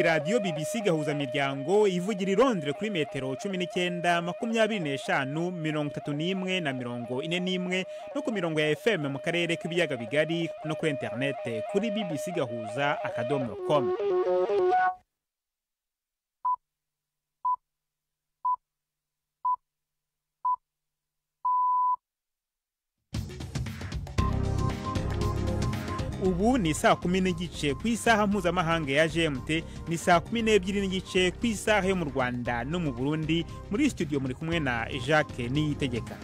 ni radiyo BBC gahuza miryango ivugira i Londres kuri metero cumi n'icyenda makumyabiri n'eshanu mirongo itatu n'imwe na mirongo ine n'imwe no ku mirongo ya FM mu karere k'ibiyaga bigari no kuri interinete kuri bbcgahuza akadomo komu ni saa kumi n'igice ku isaha mpuzamahanga ya gmt ni saa kumi n'ebyiri n'igice ku isaha yo mu rwanda no mu burundi muri studio muri kumwe na jacques niyitegeka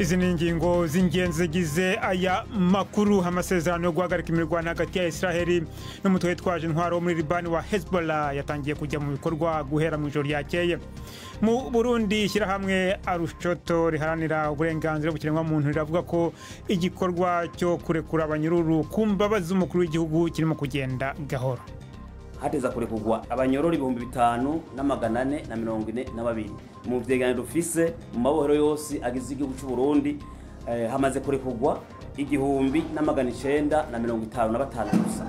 izi ni ingingo z'ingenzi zigize aya makuru amasezerano yo guhagarika imirwano hagati ya israheli n'umutwe witwaje intwaro wo muri libani wa hezbollah yatangiye kujya mu bikorwa guhera mu ijoro ryakeye mu burundi ishyirahamwe arushoto riharanira uburenganzira bw'ikiremwamuntu riravuga ko igikorwa cyo kurekura abanyururu ku mbabazi z'umukuru w'igihugu kirimo kugenda gahoro hateza kure kugwa abanyororo ibihumbi bitanu na magana ane na mirongo ine na babiri mu byeganiro dufise mu mabohero yose agize igihugu cy'u Burundi eh, hamaze kure kugwa igihumbi na magana icyenda na mirongo itanu na batanu gusa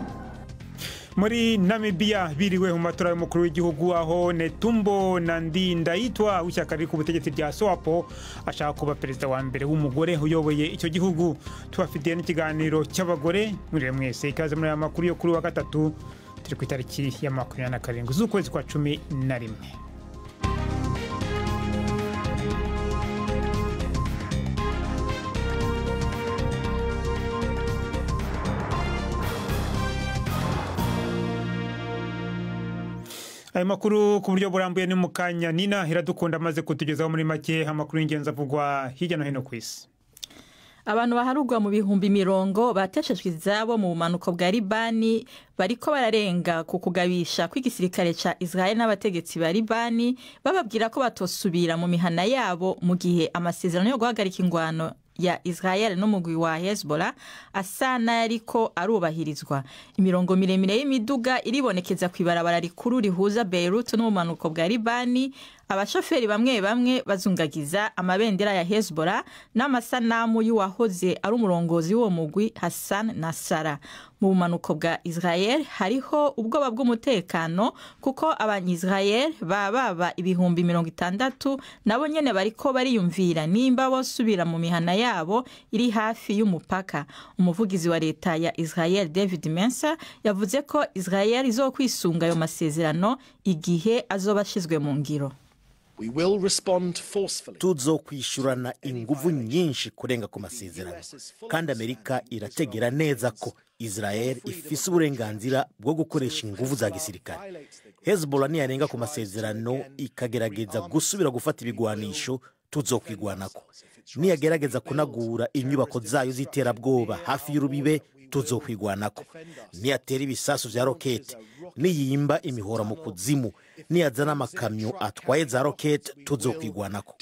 muri Namibia biriwe mu matora y'umukuru w'igihugu aho Netumbo Nandi Ndayitwa w'ishyaka riri ku butegetsi rya SWAPO ashaka kuba perezida wa mbere w'umugore uyoboye icyo gihugu tubafitiye n'ikiganiro cy'abagore muri mwese ikaze muri aya makuru yo kuri wa gatatu turi ku itariki ya makumyabiri na karindwi z'ukwezi kwa cumi na rimwe ayo makuru ku buryo burambuye ni mu kanya nina iradukunda amaze kutugezaho muri make amakuru y'ingenzi avugwa hirya no hino ku isi abantu baharugwa mu bihumbi mirongo bateshejwe izabo mu bumanuko bwa libani bariko bararenga ku kugabisha kw'igisirikare ca israel n'abategetsi ba libani bababwira ko batosubira mu mihana yabo mu gihe amasezerano yo guhagarika ingwano ya israel n'umugwi wa hezbollah asa n'ayariko arubahirizwa imirongo miremire y'imiduga iribonekeza ku ibarabara rikuru rihuza beirut n'ubumanuko bwa libani abashoferi bamwe bamwe bazungagiza amabendera ya hezbollah n'amasanamu y'uwahoze ari umurongozi w'uwo mugwi hassan nasara mu bumanuko bwa israel hariho ubwoba bw'umutekano kuko abanyaisrael baba baba ibihumbi mirongo itandatu nabo nyene bariko bariyumvira nimba bosubira mu mihana yabo iri hafi y'umupaka umuvugizi wa leta ya israel david mensa yavuze ko israel izokwisunga ayo masezerano igihe azoba ashizwe mu ngiro kwishyurana ingufu nyinshi kurenga ku masezerano kandi amerika irategera neza ko israel ifise uburenganzira bwo gukoresha ingufu za gisirikare hezbollah niyarenga ku masezerano ikagerageza gusubira gufata ibigwanisho tuzokwigwanako niyagerageza kunagura inyubako zayo z'iterabwoba hafi y'urubibe tuzokwigwanako niyatera ibisasu bya rokete niyimba imihora mu kuzimu niyazana amakamyo atwaye za rokete tuzokwigwanako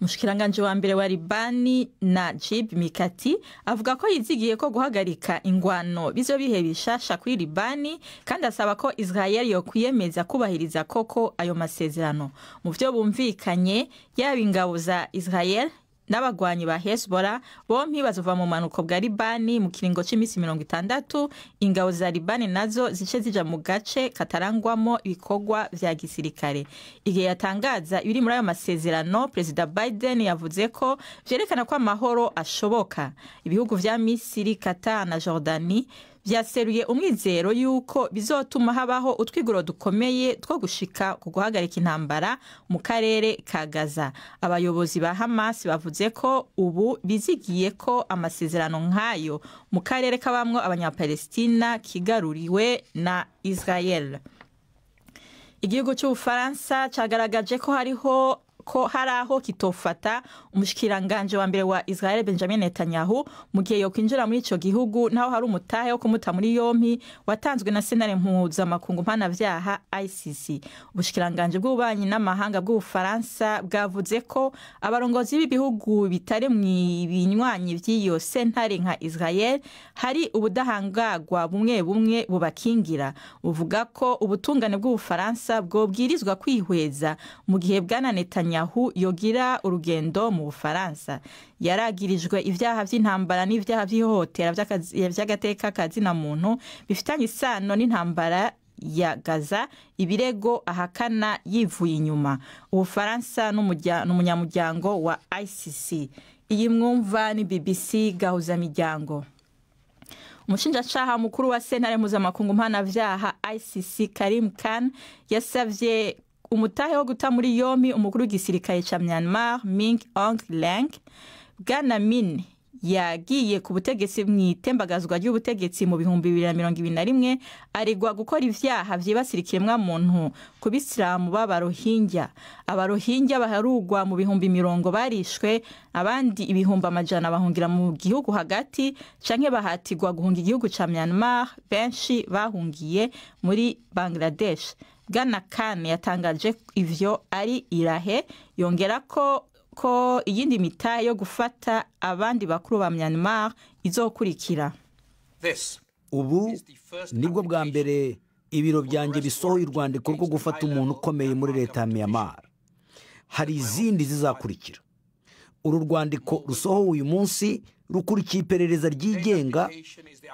umushikiranganji wa mbere wa ribani na jib mikati avuga ko yizigiye ko guhagarika ingwano bizo bihe bishasha kuri ribani kandi asaba ko israel yokwiyemeza kubahiriza koko ayo masezerano mu byo bumvikanye yaba ingabo za israel n'abagwanyi ba hezbollah bombi bazova mu mpanuko bwa libani mu kiringo cy'iminsi mirongo itandatu ingabo za libani nazo zice zijya mu gace katarangwamo ibikorwa bya gisirikare igihe yatangaza ibiri muri ayo masezerano perezida biden yavuze ko vyerekana ko amahoro ashoboka ibihugu bya misiri qatar jordani byaseruye umwizero y'uko bizotuma habaho utwiguro dukomeye two gushika ku guhagarika intambara mu karere ka gaza abayobozi ba hamas bavuze ko ubu bizigiye ko amasezerano nk'ayo mu karere kabamwo abanyapalestina kigaruriwe na israel igihugu cy'ubufaransa cyagaragaje ko hariho ko hari aho kitofata umushikiranganje wa mbere wa Israel Benjamin Netanyahu mu gihe yo kwinjira muri icyo gihugu naho hari umutahe wo kumuta muri yompi watanzwe na sentare mpuzamakungu mpanavyaha ICC ubushikiranganje bw'ububanyi n'amahanga bw'ubufaransa bwavuze ko abarongozi b'ibihugu bitari mu binywanyi by'iyo sentare nka Israel hari ubudahangagwa bumwe bumwe bubakingira buvuga ko ubutungane bw'ubufaransa bwobwirizwa kwihweza mu gihe bwana Netanyahu netanyahu yogira urugendo mu bufaransa yaragirijwe ibyaha by'intambara n'ibyaha by'ihohotera by'agateka ka muntu bifitanye isano n'intambara ya gaza ibirego ahakana yivuye inyuma ubufaransa n'umunyamuryango wa ICC iyi mwumva ni BBC gahuzamiryango umushinjacaha mukuru wa sentare mpuzamakungu mpanabyaha ICC Karim Khan yasabye umutahe wo guta muri yombi umukuru w'igisirikare cya myanmar ming ong lang bwana mine yagiye ku butegetsi mu itembagazwa ry'ubutegetsi mu bihumbi bibiri na mirongo ibiri na rimwe aregwa gukora ibyaha byibasira ikiremwamuntu ku bisilamu b'abarohingya abarohingya baharugwa mu bihumbi mirongo barishwe abandi ibihumbi amajana bahungira mu gihugu hagati cyangwa bahatirwa guhunga igihugu cya myanmar benshi bahungiye muri bangladesh bwana kane yatangaje ibyo ari irahe yongera ko ko iyindi mita yo gufata abandi bakuru ba myanmar izokurikira ubu nibwo bwa mbere ibiro byanjye bisohoye urwandiko rwo gufata umuntu ukomeye muri leta ya myanmar hari izindi zizakurikira uru rwandiko rusohowe uyu munsi rukurikiye iperereza ryigenga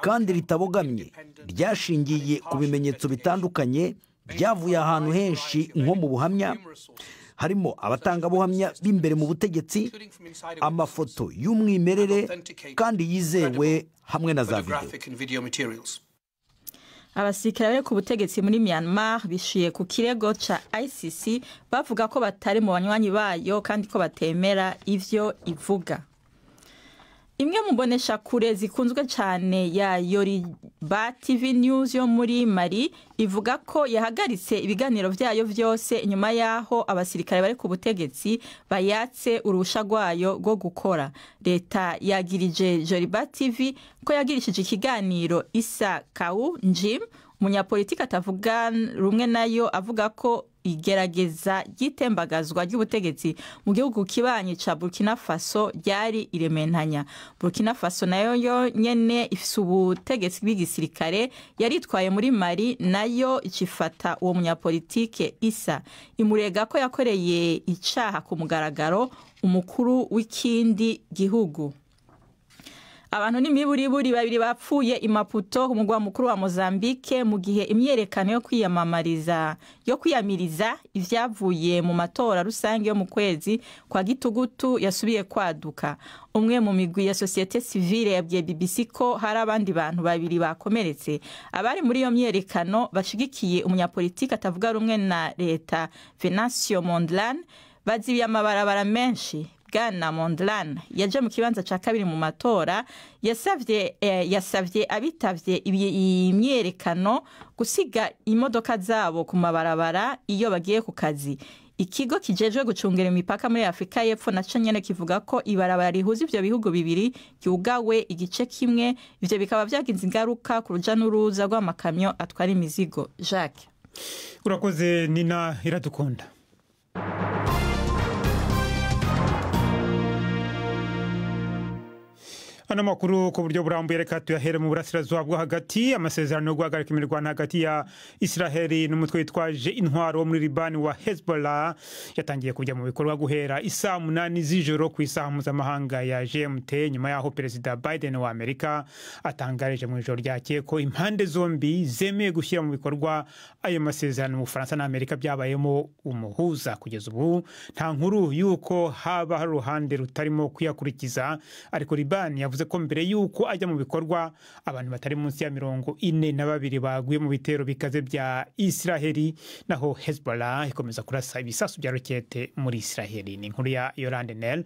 kandi ritabogamye ryashingiye ku bimenyetso bitandukanye byavuye ahantu henshi nko mu buhamya harimo abatangabuhamya b'imbere mu butegetsi amafoto y'umwimerere kandi yizewe hamwe na za videwo abasirikare bari ku butegetsi muri myanmar bishiye ku kirego cya ICC bavuga ko batari mu banywanyi bayo kandi ko batemera ibyo ivuga imwe mu mboneshakure zikunzwe cyane ya yoriba tv news yo muri mari ivuga ko yahagaritse ibiganiro byayo byose nyuma y'aho abasirikare bari ku butegetsi bayatse urusha rwayo rwo gukora leta yagirije joriba tv ko yagirishije ikiganiro isa kawu njim umunyapolitiki atavuga rumwe nayo avuga ko igerageza ry'itembagazwa ry'ubutegetsi mu gihugu kibanyi cya burkina faso ryari irementanya burkina faso nayo yonyene ifise ubutegetsi bw'igisirikare yaritwaye muri mari nayo ikifata uwo munyapolitike isa imurega ko yakoreye icyaha ku mugaragaro umukuru w'ikindi gihugu abantu ni babiri bapfuye imaputo ku mukuru wa mozambique mu gihe imyerekano yo kwiyamamariza yo kwiyamiriza ivyavuye mu matora rusange yo mu kwezi kwa gitugutu yasubiye kwaduka umwe mu migwi ya societe civile yabwiye bbc ko hari abandi bantu babiri bakomeretse abari muri iyo myerekano bashigikiye umunyapolitiki atavuga rumwe na leta venancio mondlane bazibiye amabarabara menshi bwana mondelane yaje mu kibanza cya kabiri mu matora yasabye eh, abitabye imyerekano gusiga imodoka zabo ku mabarabara iyo bagiye ku kazi ikigo kijejwe gucungera imipaka muri afurika y'epfo na nyine kivuga ko ibarabara rihuza ibyo bihugu bibiri ryugawe igice kimwe ibyo bikaba byagize ingaruka ku rujya n'uruza rw'amakamyo atwara imizigo jacques urakoze nina iradukunda ano makuru ku buryo burambuye reka tuyahere mu burasirazuba bwo hagati amasezerano yo guhagarika imirwano hagati ya israheli n'umutwe witwaje intwaro wo muri libani wa hezbollah yatangiye kujya mu bikorwa guhera isaa munani z'ijoro ku isaha mpuzamahanga ya gmt nyuma y'aho perezida biden wa amerika atangarije mu ijoro ryakeye ko impande zombi zemeye gushyira mu bikorwa ayo masezerano mu bufaransa na amerika byabayemo umuhuza kugeza ubu nta nkuru y'uko haba hari uruhande rutarimo kuyakurikiza ariko libani yavuze yavuze ko mbere y'uko ajya mu bikorwa abantu batari munsi ya mirongo ine na babiri baguye mu bitero bikaze bya israheli naho hezbollah ikomeza kurasa ibisasu bya rokete muri israheli ni inkuru ya yorande nel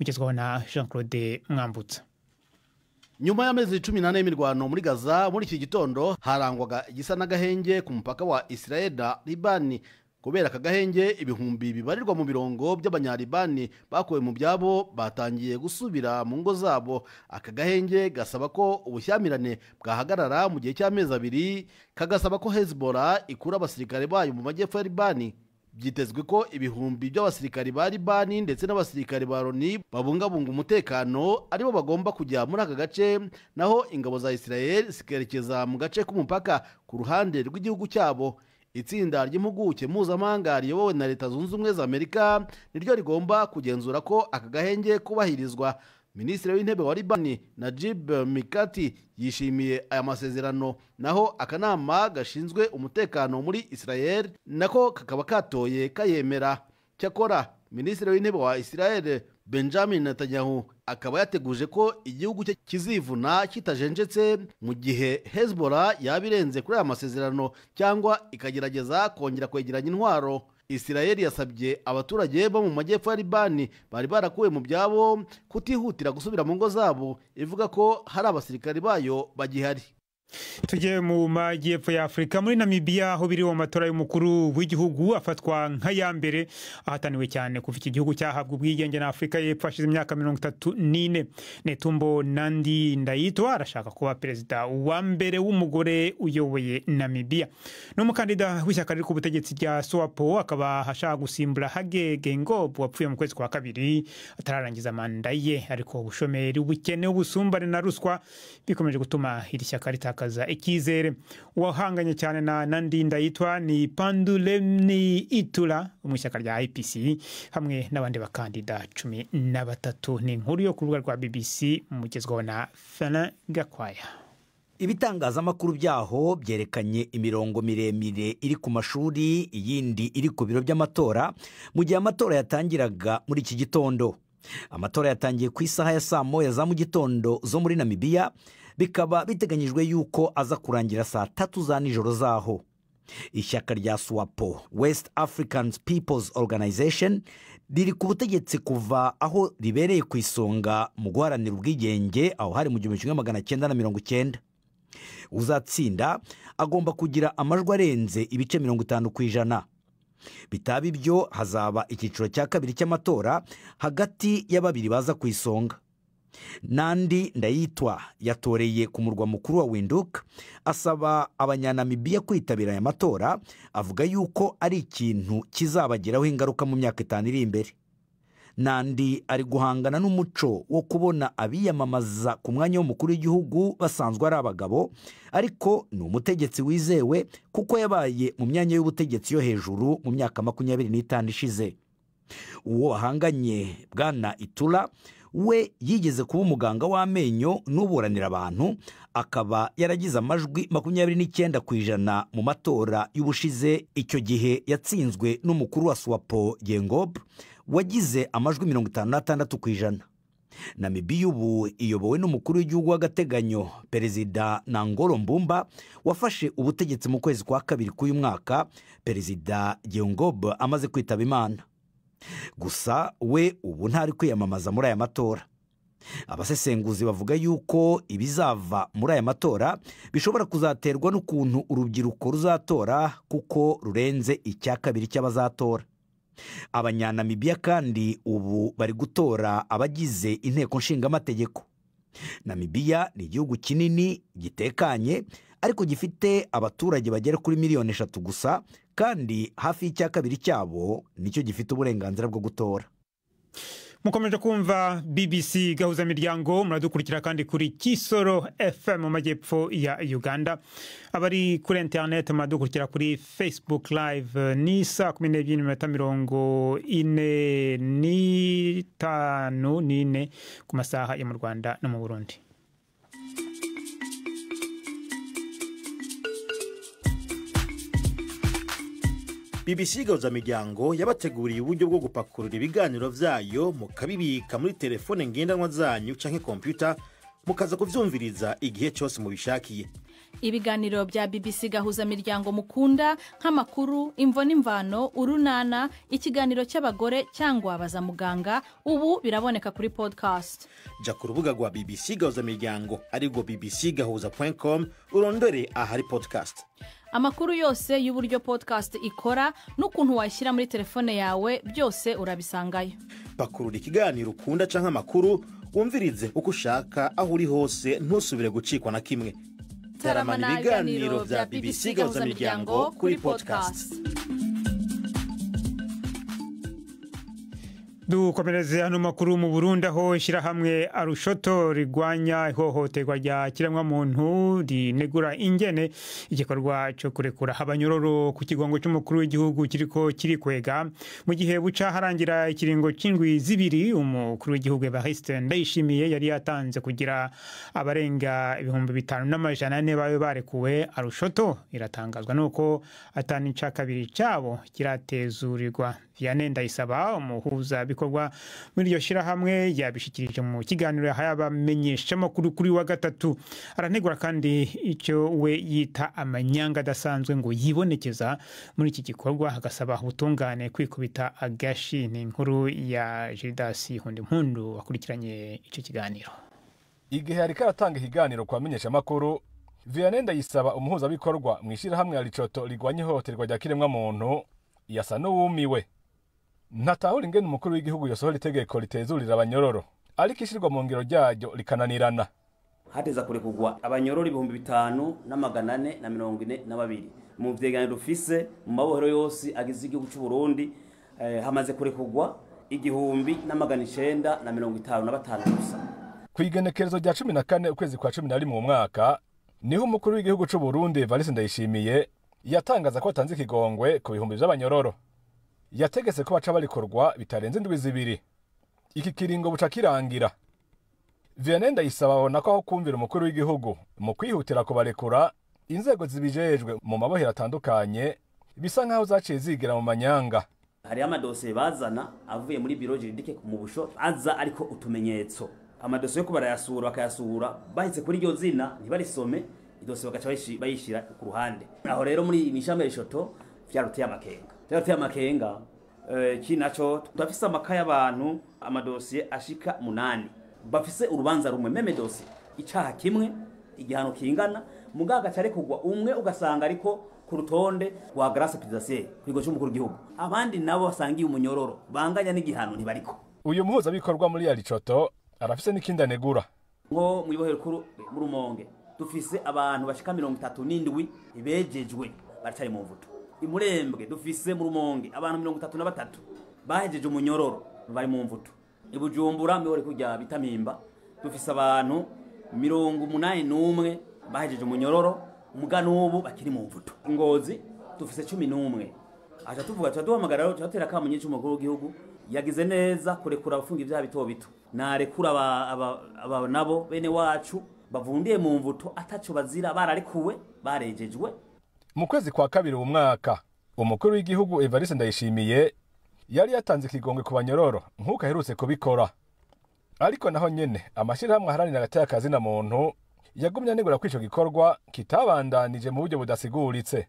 ugezwaho na jean claude mwambutsa nyuma y'amezi cumi n'ane y'imirwano muri gaza muri iki gitondo harangwaga igisa n'agahenge ku mupaka wa israel na libani kubera aka gahenge ibihumbi bibarirwa mu birongo by'abanyaribani bakuwe mu byabo batangiye gusubira mu ngo zabo aka gahenge gasaba ko ubushyamirane bwahagarara mu gihe cy'amezi abiri kagasaba ko hezbora ikura abasirikare bayo mu majyepfo ya libani byitezwe ko ibihumbi by'abasirikari ba libani ndetse n'abasirikari ba loni babungabunga umutekano aribo bagomba kujya muri aka gace naho ingabo za Israel zikerekeza mu gace k'umupaka ku ruhande rw'igihugu cyabo itsinda ry'impuguke mpuzamahanga riyobowe na leta zunze ubumwe za amerika niryo rigomba kugenzura ko aka gahenge kubahirizwa minisitiri w'intebe wa libani najib mikati yishimiye aya masezerano naho akanama gashinzwe umutekano muri israel nako kakaba katoye kayemera cyakora minisitiri w'intebe wa israel benjamin netanyahu akaba yateguje ko igihugu cye kizivuna kitajenjetse mu gihe hezbollah yaba irenze kuri aya masezerano cyangwa ikagerageza kongera kwegeranya intwaro Isirayeli yasabye abaturage bo mu majyepfo ya Libani bari barakuwe mu byabo kutihutira gusubira mu ngo zabo ivuga ko hari abasirikari bayo bagihari tujye mu majyepfo ya afurika muri namibia aho biriho matora y'umukuru w'igihugu afatwa nk'aya mbere ahataniwe cyane kuva iki gihugu cyahabwa ubwigenge na afurika y'epfo hashize imyaka mirongo itatu n'ine netumbo nandi ndayitwa arashaka kuba perezida wa mbere w'umugore uyoboye namibia ni umukandida w'ishyaka riri ku butegetsi rya Suwapo akaba ashaka gusimbura hagege ngob wapfuye mu kwezi kwa kabiri atararangiza manda ye ariko ubushomeri ubukene ubusumbane na ruswa bikomeje gutuma iri shyaka ritaka gutakaza icyizere uwahanganye cyane na nandinda yitwa ni panduremni itura mu ishyaka rya ipc hamwe n'abandi bakandida cumi na batatu ni inkuru yo ku rubuga rwa bbc mugezwaho na fana gakwaya ibitangazamakuru byaho byerekanye imirongo miremire iri ku mashuri iyindi iri ku biro by'amatora mu gihe amatora yatangiraga muri iki gitondo amatora yatangiye ku isaha ya saa moya za mu gitondo zo muri namibiya bikaba biteganyijwe yuko aza kurangira saa tatu za nijoro zaho ishyaka rya Swapo west african people's organization riri ku butegetsi kuva aho ribereye ku isonga mu guharanira ubwigenge aho hari mu gihumbi kimwe magana cyenda na mirongo icyenda uzatsinda agomba kugira amajwi arenze ibice mirongo itanu ku ijana bitaba ibyo hazaba icyiciro cya kabiri cy'amatora hagati y’ababiri baza ku isonga nandi ndayitwa yatoreye ku murwa mukuru wa winduka asaba abanyanamibiya kwitabira aya matora avuga yuko ari ikintu kizabageraho ingaruka mu myaka itanu iri imbere nandi ari guhangana n'umuco wo kubona abiyamamaza ku mwanya w'umukuru w'igihugu basanzwe ari abagabo ariko ni umutegetsi wizewe kuko yabaye mu myanya y'ubutegetsi yo hejuru mu myaka makumyabiri n'itanu ishize uwo bahanganye bwana itura we yigeze kuba umuganga w'amenyo n'uburanira abantu akaba yaragize amajwi makumyabiri n'icyenda ku ijana mu matora y'ubushize icyo gihe yatsinzwe n'umukuru wa swapo yengob wagize amajwi mirongo itanu n'atandatu ku ijana namibiya ubu iyobowe n'umukuru w'igihugu w'agateganyo perezida nangoro mbumba wafashe ubutegetsi mu kwezi kwa kabiri k'uyu mwaka perezida yengob amaze kwitaba imana gusa we ubu ntari kwiyamamaza muri aya matora abasesenguzi bavuga yuko ibizava muri aya matora bishobora kuzaterwa n'ukuntu urubyiruko ruzatora kuko rurenze icya kabiri cy'abazatora abanyanamibiya kandi ubu bari gutora abagize inteko nshingamategeko namibiya ni igihugu kinini gitekanye ariko gifite abaturage bagera kuri miliyoni eshatu gusa kandi hafi y'icya kabiri cyabo nicyo gifite uburenganzira bwo gutora mukomeje kumva bbc gahuzamiryango muradukurikira kandi kuri kisoro fm mu majyepfo ya uganda abari kuri interineti muradukurikira kuri facebook live ni saa kumi n'ebyiri n'iminota mirongo ine n'itanu n'ine ku masaha yo mu rwanda no mu burundi bbc miryango yabateguriye uburyo bwo gupakurura ibiganiro byayo mukabibika muri telefone ngendanwa zanyu cyangwa kompiyuta mukaza kubyumviriza igihe cyose mubishakiye ibiganiro bya bbc miryango mukunda nk'amakuru imvo n'imvano urunana ikiganiro cy'abagore cyangwa abaza muganga ubu biraboneka kuri podcast jya ku rubuga rwa bbc gahuzamiryango arirwo bbc gahuza com urondore ahari podcast amakuru yose y'uburyo podcast ikora n'ukuntu washyira muri telefone yawe byose urabisangayo bakurura ikiganiro ukunda cyangwa amakuru wumvirize uko ushaka aho uri hose ntusubire gucikwa na kimwe taramana ibiganiro bya bbc gahuzamiryango kuri podikasti dukomereze hano makuru mu Burundi aho ishyirahamwe arushoto rigwanya ihohoterwa rya kiremwamuntu rinegura ingene igikorwa cyo kurekura abanyororo ku kigongo cy'umukuru w'igihugu kiriko kwega mu gihe buca harangira ikiringo cy'indwi zibiri umukuru w'igihugu Evariste Ndayishimiye yari yatanze kugira abarenga ibihumbi bitanu n'amajana ane babe barekuwe arushoto iratangazwa nuko atani ica kabiri cyabo kiratezurirwa Vianney isaba umuhuza ibikorwa muri iryo shyirahamwe yabishyikirije mu kiganiro yahaye abamenyeshamakuru kuri wa gatatu aranegura kandi icyo we yita amanyanga adasanzwe ngo yibonekeza muri iki gikorwa hagasaba ubutungane kwikubita agashi ni inkuru ya jiridasi hundimpundu wakurikiranye icyo kiganiro igihe yari karatanga ikiganiro ku bamenyeshamakuru vianney yisaba umuhuzabikorwa mu ishyirahamwe ya ricoto rigwanya ihohoterwa rya kiremwamuntu yasa n'uwumiwe ntatahura ingene umukuru w'igihugu yasohora itegeko ritezurira abanyororo ariko ishyirwa mu ngiro ryaryo rikananirana hateza kure kugwa abanyororo ibihumbi bitanu n'amagana ane na mirongo ine na babiri mu vyeganiro dufise mu mabohero yose agize igihugu c'u eh, hamaze kure kugwa igihumbi n'amagana icenda na mirongo itanu na batanu gusa kw'igenekerezo rya cumi na kane ukwezi kwa cumi na rimwe mu mwaka niho umukuru w'igihugu c'u Burundi Evariste Ndayishimiye yatangaza ko atanze ikigongwe ku bihumbi vy'abanyororo yategetse ko baca barikorwa bitarenze indwi zibiri iki kiringo buca kirangira vianney ndayisaba babona ko aho kumvira umukuru w'igihugu mu kwihutira kubarekura inzego zibijejwe mu mabohero atandukanye bisa nk'aho zaciye zigira mu manyanga hari amadosiye bazana avuye muri biro jiridike mu busho aza ariko utumenyetso amadosiye yo barayasura bakayasura bahetse kuri iryo zina ntibarisome idosiye bagaca bayishyira ku ruhande aho rero muri mishami rishoto byaruteye amakenga tuyafitiye amakenga eh, nacyo turafise amakaye y'abantu amadosiye ashika munani bafise urubanza rumwe meme dosiye icyaha kimwe igihano kingana muganga cyari kugwa umwe ugasanga ariko ku rutonde rwa garasi pizasiye ku kigo cy'umukuru w'igihugu abandi nabo basangiye umunyororo banganya n'igihano ntibariko uyu muhuzabikorwa muri yaricoto arafise n'ikindi anegura nko mu ibohero kuru muri umonge dufise abantu bashika mirongo itatu n'indwi bejejwe baracari mu mvuto imurembwe dufise mu rumonge abantu mirongo itatu na batatu bahejeje umunyororo bari mu mvuto ibujumbura mihore kujya bitamimba dufise abantu mirongo umunani n'umwe bahejeje umunyororo umuga n'ubu bakiri mu mvuto ingozi dufise cumi n'umwe aca tuvuga tuba duhamagara tuba dutera akamunyinshi umukuru w'igihugu yagize neza kurekura abafunga ibyaha bito bito narekura aba nabo bene wacu bavundiye mu mvuto ataco bazira bararekuwe barejejwe mu kwezi kwa kabiri uwo mwaka umukuru w'igihugu evariste ndayishimiye yari yatanze ikigongo ku banyororo nk'uko aherutse kubikora ariko naho nyine amashyirahamwe aharanira agateka na muntu yagumye anegura ko icyo gikorwa kitabandanije mu buryo budasiguritse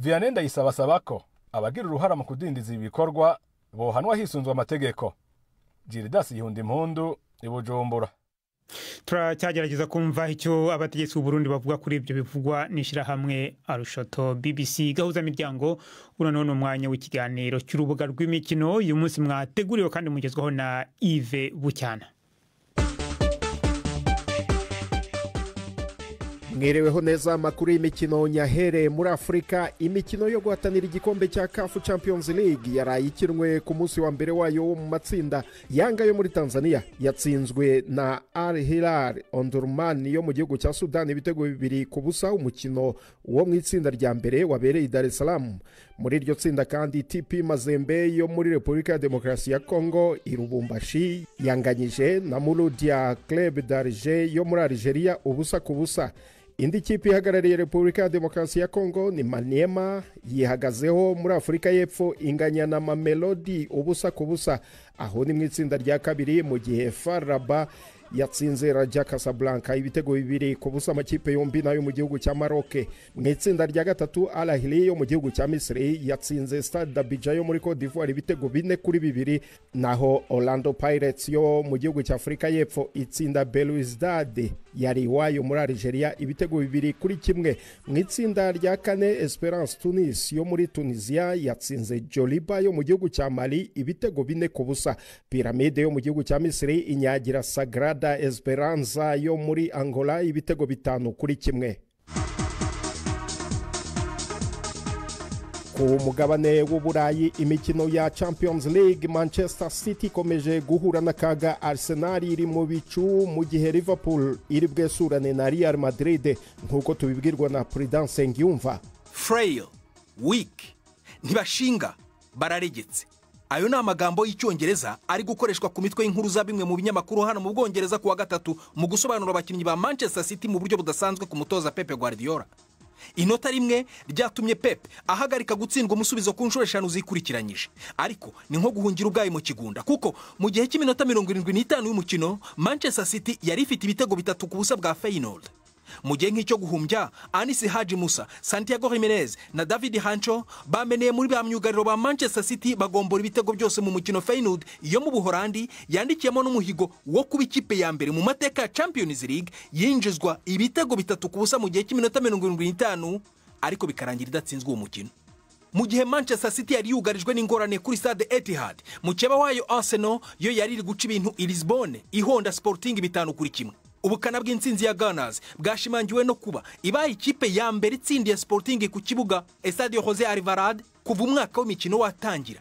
vianney ndayisabasaba ko abagira uruhara mu kudindiza ibi bikorwa bohanwa hisunzwe amategeko jiridasi yihunda impundu i bujumbura turacyagerageza kumva icyo abategetsi Burundi bavuga kuri ibyo bivugwa n'ishyirahamwe arushoto bbc gahuzamiryango miryango umwanya w'ikiganiro cy'urubuga rw'imikino uyu munsi mwateguriwe kandi mugezweho na ive bucyana mwireweho neza amakuru y'imikino nyahere muri afurika imikino yo guhatanira igikombe cya kafu champions league yaraye ikinwe ku munsi wa mbere wayo wo mu matsinda yanga yo muri tanzania yatsinzwe na al hilal ondurumani yo mu gihugu cya sudani ibitego bibiri ku busa umukino wo mu itsinda rya mbere wabereye i dar es salaam muri iryo tsinda kandi TP Mazembe yo muri Repubulika ya Demokarasi ya Kongo irubumbashi yanganyije na Murudia Club d'Alger yo muri Algeria ubusa ku busa indi kipe ihagarariye Repubulika ya Demokarasi ya Kongo ni Maniema yihagazeho muri Afurika y'Epfo inganya na Mamelodi ubusa ku busa aho ni mu itsinda rya kabiri mu gihe Faraba yatsinze rajya Casablanca ibitego bibiri ku busa amakipe yombi nayo mu gihugu cya Maroc mu itsinda rya gatatu Al yo mu gihugu cya Misiri yatsinze Stade d'Abidjan yo muri Cote d'Ivoire ibitego bine kuri bibiri naho Orlando Pirates yo mu gihugu cya Afurika y'Epfo itsinda Belouizdad yari iwayo muri Algeria ibitego bibiri kuri kimwe mu itsinda rya kane Esperance Tunis yo muri Tunisia yatsinze Joliba yo mu gihugu cya Mali ibitego bine ku busa Piramide yo mu gihugu cya Misiri inyagira Sagrada da esperanza yo muri angola ibitego bitanu kuri kimwe ku mugabane w'uburayi imikino ya champions league manchester city ikomeje guhura n'akaga arsenal iri mu bicu mu gihe liverpool iri bwesurane na real madrid nk'uko tubibwirwa na prudence yumva freyo wiki ntibashinga bararegetse ayo ni amagambo y'icyongereza ari gukoreshwa ku mitwe y'inkuru za bimwe mu binyamakuru hano mu bwongereza kuwa gatatu mu gusobanura abakinnyi ba manchester city mu buryo budasanzwe ku mutoza pepe guardiola inota rimwe ryatumye pepe ahagarika gutsindwa umusubizo ku nshuro eshanu zikurikiranyije ariko ni nko guhungira ubwayi mu kigunda kuko mu gihe cy'iminota mirongo irindwi n'itanu y'umukino manchester city yari ifite ibitego bitatu ku busa bwa feyinold mu gihe nk'icyo guhumbya anise haji musa santiago Jimenez na david hancho bameneye muri ba myugariro ba manchester city bagombora ibitego byose mu mukino feyinood yo mu buhorandi yandikiyemo n'umuhigo wo kuba ikipe ya mbere mu mateka ya champions league yinjizwa ibitego bitatu ku busa mu gihe cy'iminota mirongo irindwi n'itanu ariko bikarangira idatsinzwe uwo mukino mu gihe manchester city yari yugarijwe n'ingorane kuri stade etihad mukeba wayo arsenal yo yari iri guca ibintu i lisbonne ihonda sporting bitanu kuri kimwe ubukana bw'intsinzi ya ganazi bwashimangiwe no kuba ibaye ikipe ya mbere itsindiye sipotingi ku kibuga Estadio Jose Alvarade kuva umwaka w'imikino watangira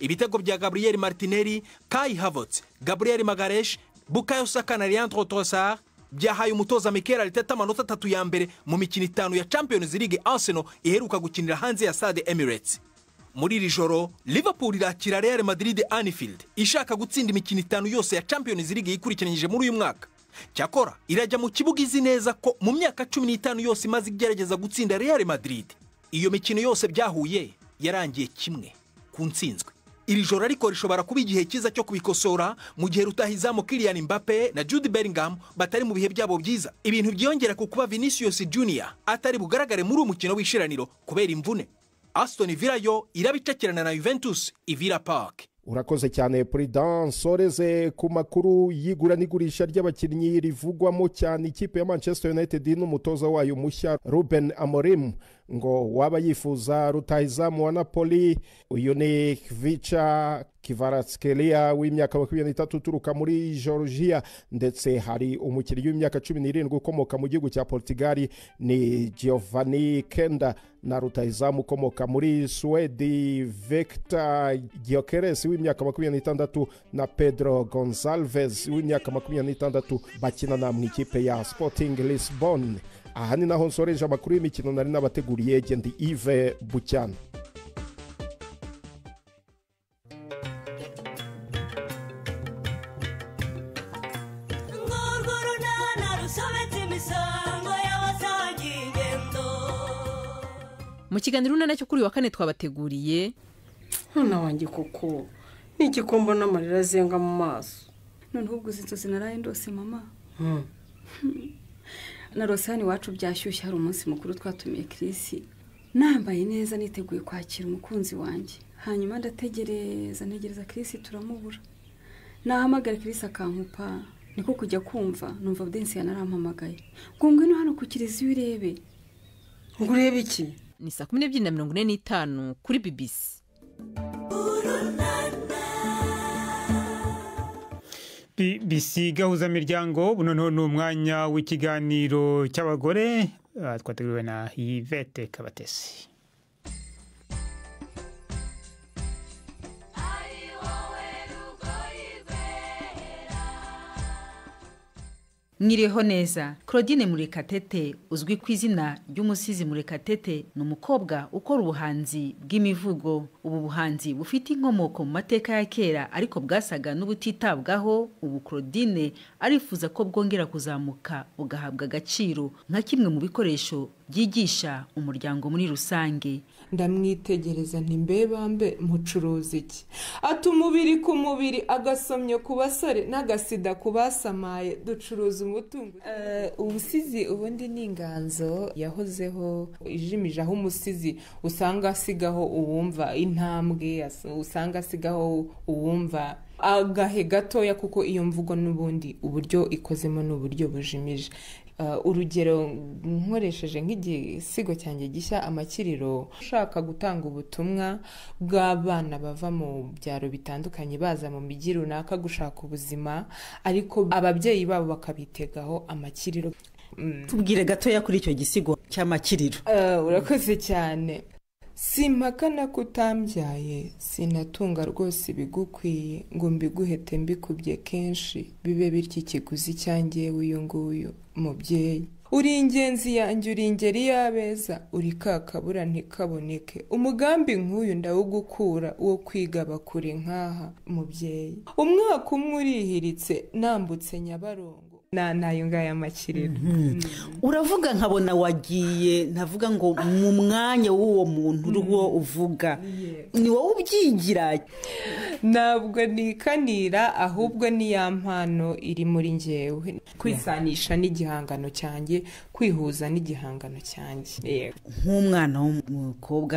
ibitego bya Gabriel maritineri kayi havotse Gabriel magareshi bukayo na leandro tosar byahaye umutoza mikel ariteta amanota atatu ya mbere mu mikino itanu ya champions league arsenal iheruka gukinira hanze ya Sade emirates muri iri joro liverpool irakira real madrid anifield ishaka gutsinda imikino itanu yose ya champions league yikurikiranyije muri uyu mwaka cyakora irajya mu kibuga izi neza ko mu myaka cumi n'itanu yose imaze igerageza gutsinda Real Madrid iyo mikino yose byahuye yarangiye kimwe ku ntsinzwe iri joro ariko rishobora kuba igihe cyiza cyo kubikosora mu gihe rutahizamu Kylian Mbappe na Jude Bellingham batari mu bihe byabo byiza ibintu byiyongera ku kuba Vinicius Junior atari bugaragare muri uyu mukino w'ishiraniro kubera imvune Aston Villa yo irabicakirana na Juventus Ivira Park urakoze cyane Prudence oreze ku makuru y'igura n'igurisha ry'abakinnyi rivugwamo cyane ikipe ya manchester united n'umutoza wayo mushya ruben amorim ngo waba yifuza rutahizamu wa napoli uyu ni vica kivaratskelia w'imyaka makumyabiri n'itatu uturuka muri georgia ndetse hari umukinnyi w'imyaka cumi n'irindwi ukomoka mu gihugu cya portugali ni giovanni kenda na rutahizamu ukomoka muri suwedi vector giokeres w'imyaka makumyabiri n'itandatu na pedro gonsalves w'imyaka makumyabiri n'itandatu bakinana mu ikipe ya sporting lisbon aha ni naho nsoreje amakuru y'imikino nari nabateguriye gendi ive bucyana mu kiganiro cyo kuri uyu wa kane twabateguriye hano wanjye kuko ni igikombo n'amarira azenga mu maso noneho ubwo uzi inzozi naraye ndose mama hmm. na rosani iwacu byashyushye hari umunsi mukuru twatumiye kirisi nambaye neza niteguye kwakira umukunzi wanjye hanyuma ndategereza ntegereza kirisi turamubura nahamagara kirisi akankupa niko kujya kumva numva budensi yanaramamagaye ngo ngwino hano ku kiriziya urebe ngo urebe iki ni saa kumi n'ebyiri na mirongo ine n'itanu kuri bibisi bisigahuzamiryango buno ni umwanya w'ikiganiro cy'abagore ah, twateguwe na yvette kabatesi Mwiriho neza Claudine Murekatete uzwi ku izina ry'umusizi Murekatete ni umukobwa ukora ubuhanzi bw'imivugo ubu buhanzi bufite inkomoko mu mateka ya kera ariko bwasaga n'ubutitabwaho ubu Claudine arifuza ko bwongera kuzamuka bugahabwa agaciro nka kimwe mu bikoresho byigisha umuryango muri rusange ndamwitegereza ntimbebambe mucuruzi iki ati umubiri ku mubiri agasomyo ku basore n'agasida ku basamaye ducuruza umutungo eh, ubusizi ubundi ni inganzo yahozeho ijimije aho umusizi usanga asigaho uwumva intambwe usanga asigaho uwumva agahe gatoya kuko iyo mvugo n'ubundi uburyo ikozemo ni uburyo bujimije Eh, urugero nkoresheje nk'igisigo cyanjye gishya amakiriro ushaka gutanga ubutumwa bw'abana bava mu byaro bitandukanye baza mu mijyi runaka gushaka ubuzima ariko ababyeyi babo bakabitegaho amakiriro mm. tubwire gatoya kuri icyo gisigo cy'amakiriro eh, urakoze cyane simpakana ko sinatunga rwose ibigukwiye ngo mbiguhete mbikubye kenshi bibe bityo ikiguzi cyangewe uyu nguyu mubyeyi uri ingenzi yanjye uri ingeri y'abeza uri kakabura ntikaboneke umugambi nk'uyu ndawugukura wo kwiga bakure nk'aha mubyeyi umwaka umwe urihiritse nambutse nyabarongo ntayo ngayo amakiriro mhm. mm. uravuga nkabona wagiye ntavuga ngo mu mwanya w'uwo muntu uriho mm. uvuga ni wowe ubyigira ntabwo nikanira ahubwo ni ya mpano iri muri ngewe kwisanisha n'igihangano cyanjye kwihuza n'igihangano cyanjye nk'umwana w'umukobwa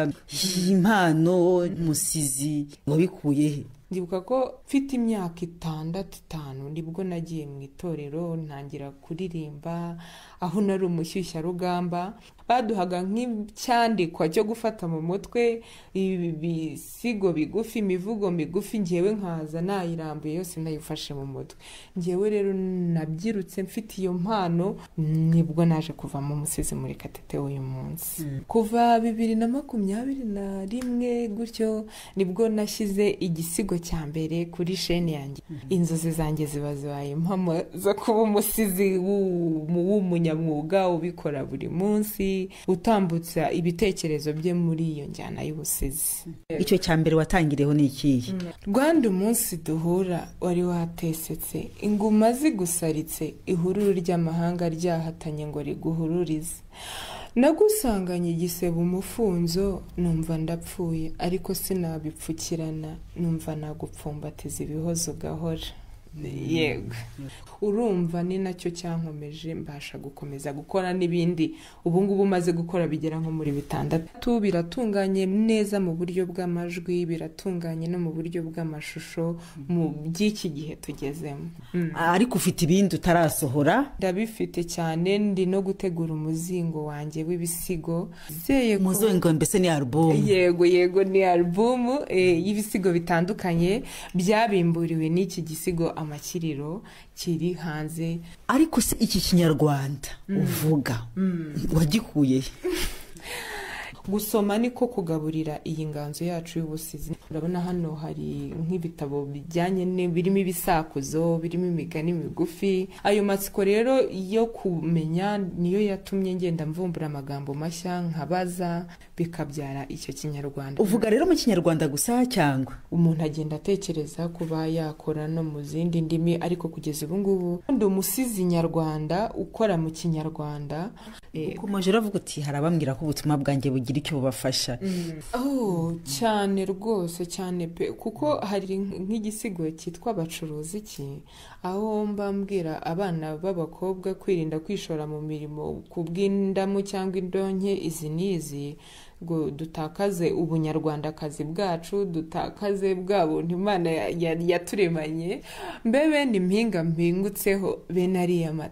impano umusizi wabikuye he ndibuka ko mfite imyaka itandatu itanu nibwo nagiye mu itorero ntangira kuririmba aho nari umushyushyarugamba baduhaga nk'icyandikwa cyo gufata mu mutwe ibisigo bigufi imivugo migufi ngewe nkaza nayirambuye yose nayifashe mu mutwe ngewe rero nabyirutse mfite iyo mpano nibwo naje kuva mu musizi muri katete uyu munsi mm. kuva bibiri na makumyabiri na rimwe gutyo nibwo nashyize igisigo cya mbere kuri sheni yanjye inzozi zanjye ziba zibaye impamo zo kuba umusizi w'umunyamwuga ubikora buri munsi utambutsa ibitekerezo bye muri iyo njyana y'ubusizi icyo cya mbere watangiriyeho ni ikihe rwanda umunsi duhura wari watesetse inguma zigusaritse ihururu ry'amahanga ryahatanye ngo riguhururize nagusanganye igisebe umufunzo numva ndapfuye ariko sinabipfukirana numva nagupfumbatiza ibihozo gahora yego urumva ni nacyo cyankomeje mbasha gukomeza gukora n'ibindi ubu ngubu umaze gukora bigera nko muri bitandatu biratunganye neza mu buryo bw'amajwi biratunganye no mu buryo bw'amashusho mu by'iki gihe tugezemo mm. ariko ufite ibindi utarasohora ndabifite cyane ndi no gutegura umuzingo wanjye w'ibisigo umuzingo mbese ni alubumu yego yego ni alubumu eh, y'ibisigo bitandukanye byabimburiwe n'iki gisigo amakiriro kiri hanze ariko se iki kinyarwanda mm. uvuga mm. wagikuye gusoma niko kugaburira iyi nganzo yacu y'ubusizi urabona hano hari nk'ibitabo bijyanye birimo ibisakuzo birimo imigani migufi ayo matsiko rero yo kumenya niyo yatumye ngenda mvumbura amagambo mashya nkabaza bikabyara icyo kinyarwanda uvuga rero mu kinyarwanda gusa cyangwa umuntu agenda atekereza kuba yakora no mu zindi ndimi ariko kugeza ubu ngubu kandi umusizi nyarwanda ukora mu kinyarwanda ukomeje uravuga uti hari abambwira ko ubutumwa bwanjye bugira bubilike bubafasha aho mm. oh, cyane rwose cyane pe kuko hari nk'igisigo cyitwa bacuruzi ki aho mba mbwira abana b'abakobwa kwirinda kwishora mu mirimo ku bw'indamu cyangwa indonke izi n'izi ngo dutakaze ubunyarwandakazi bwacu dutakaze bwa buntu imana yaturemanye mbebe ni mpinga mpingutseho bene ariya ni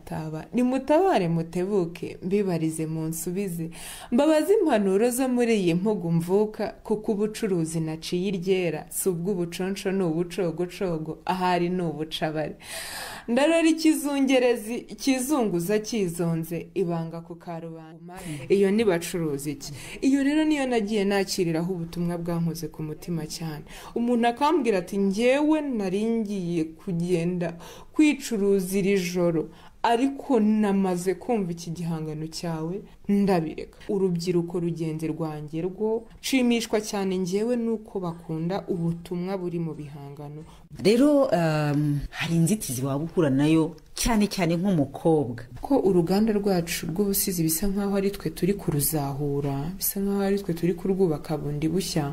nimutabare mutebuke mbibarize mu nsubize mbabaze impanuro zo muri iyi mpugu mvuka kuko ubucuruzi naciye iryera si ubw'ubuconsho ni ubucogocogo ahari ni ubucabare ndarora ikizungerezi kizunguza kizonze ibanga ku karubanda iyo ntibacuruza iki iyo rero niyo nagiye nakiriraho ubutumwa bwankoze ku mutima cyane umuntu akambwira ati ngewe ngiye kugenda kwicuruza iri joro ariko namaze kumva iki gihangano cyawe ndabireka urubyiruko rugenzi rwanjye rwo nshimishwa cyane ngewe nuko bakunda ubutumwa buri mu bihangano rero um, hari inzitizi waba uhura nayo cyane cyane nk'umukobwa ko uruganda rwacu rw'ubusizi bisa nk'aho ari twe turi kuruzahura bisa nk'aho ari twe turi kurwubaka bundi bushya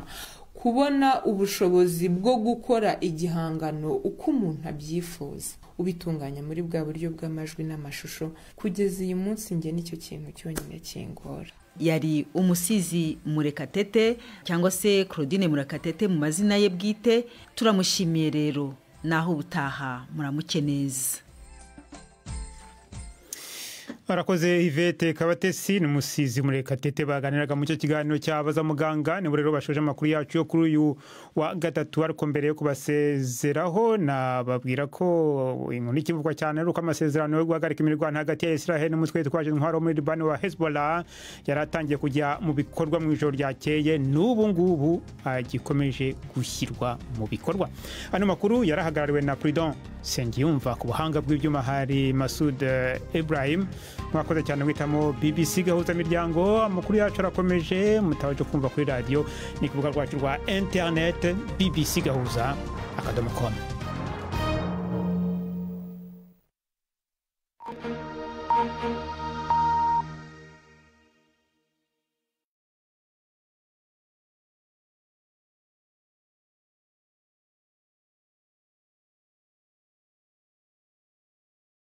kubona ubushobozi bwo gukora igihangano uko umuntu abyifuza ubitunganya muri bwa buryo bw'amajwi n'amashusho kugeza uyu munsi njye nicyo kintu cyonyine kingora yari umusizi murekatete cyangwa se claudine murekatete mu mazina ye bwite turamushimiye rero naho ubutaha muramuke neza barakoze ivete kabatesi ni umusizi murekatete baganiraga mu cyo kiganiro cyabaza muganga nibo rero bashoje amakuru yacu yo kuri uyu wa gatatu ariko mbere yo kubasezeraho nababwira ko inkuru ikivugwa cyane ari uko amasezerano yo guhagarika imirwano hagati ya israel n'umutwe witwaje intwaro muri libani wa hezbollah yari atangiye kujya mu bikorwa mu ijoro ryakeye n'ubu ngubu agikomeje gushyirwa mu bikorwa ano makuru yarahagarariwe na prudent yumva ku buhanga bw'ibyuma hari masud ibrahim eh, mwakoze cyane mwitamo bbc gahuza imiryango amakuru yacu arakomeje mutabaje kumva kuri radiyo ni ku rubuga rwacu rwa interinete bbc gahuza akadomo komu